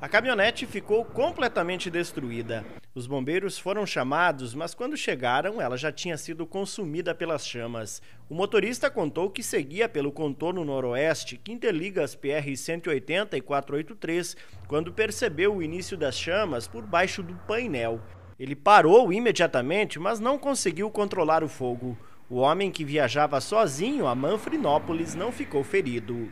A caminhonete ficou completamente destruída. Os bombeiros foram chamados, mas quando chegaram, ela já tinha sido consumida pelas chamas. O motorista contou que seguia pelo contorno noroeste, que interliga as PR 180 e 483, quando percebeu o início das chamas por baixo do painel. Ele parou imediatamente, mas não conseguiu controlar o fogo. O homem que viajava sozinho a Manfrinópolis não ficou ferido.